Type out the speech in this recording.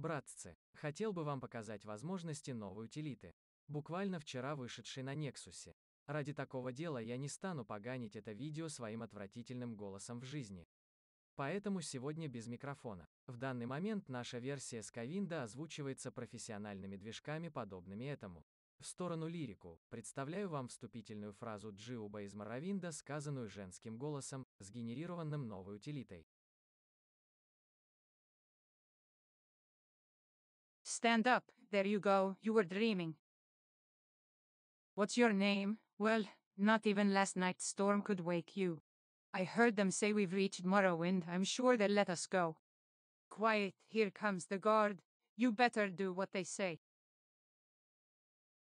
Братцы, хотел бы вам показать возможности новой утилиты, буквально вчера вышедшей на Нексусе. Ради такого дела я не стану поганить это видео своим отвратительным голосом в жизни. Поэтому сегодня без микрофона. В данный момент наша версия Скавинда озвучивается профессиональными движками, подобными этому. В сторону лирику, представляю вам вступительную фразу Джиуба из Моровинда, сказанную женским голосом, сгенерированным новой утилитой. Stand up, there you go, you were dreaming. What's your name? Well, not even last night's storm could wake you. I heard them say we've reached Morrowind, I'm sure they'll let us go. Quiet, here comes the guard, you better do what they say.